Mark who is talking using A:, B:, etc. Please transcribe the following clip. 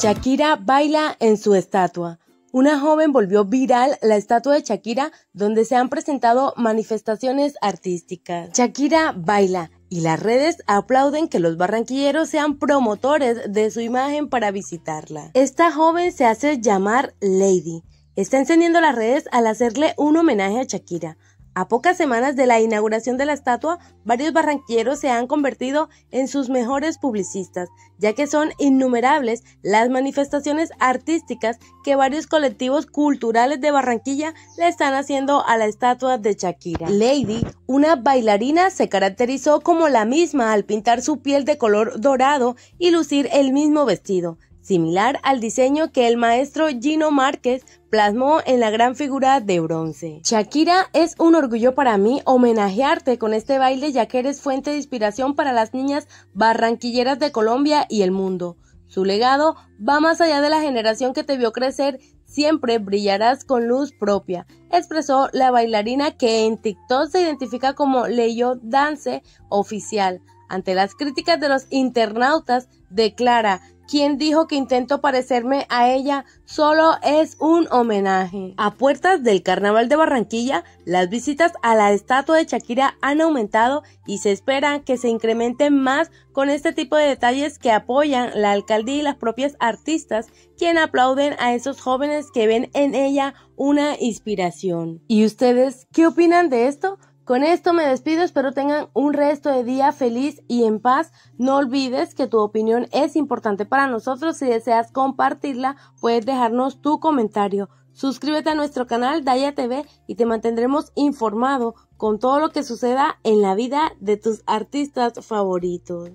A: Shakira baila en su estatua. Una joven volvió viral la estatua de Shakira donde se han presentado manifestaciones artísticas. Shakira baila y las redes aplauden que los barranquilleros sean promotores de su imagen para visitarla. Esta joven se hace llamar Lady. Está encendiendo las redes al hacerle un homenaje a Shakira a pocas semanas de la inauguración de la estatua, varios barranquilleros se han convertido en sus mejores publicistas, ya que son innumerables las manifestaciones artísticas que varios colectivos culturales de Barranquilla le están haciendo a la estatua de Shakira. Lady, una bailarina, se caracterizó como la misma al pintar su piel de color dorado y lucir el mismo vestido similar al diseño que el maestro Gino Márquez plasmó en la gran figura de bronce. Shakira, es un orgullo para mí homenajearte con este baile ya que eres fuente de inspiración para las niñas barranquilleras de Colombia y el mundo. Su legado va más allá de la generación que te vio crecer, siempre brillarás con luz propia, expresó la bailarina que en TikTok se identifica como Leyo Dance Oficial. Ante las críticas de los internautas, declara quien dijo que intento parecerme a ella solo es un homenaje. A puertas del Carnaval de Barranquilla, las visitas a la estatua de Shakira han aumentado y se espera que se incrementen más con este tipo de detalles que apoyan la alcaldía y las propias artistas, quien aplauden a esos jóvenes que ven en ella una inspiración. ¿Y ustedes qué opinan de esto? Con esto me despido, espero tengan un resto de día feliz y en paz. No olvides que tu opinión es importante para nosotros. Si deseas compartirla, puedes dejarnos tu comentario. Suscríbete a nuestro canal Daya TV y te mantendremos informado con todo lo que suceda en la vida de tus artistas favoritos.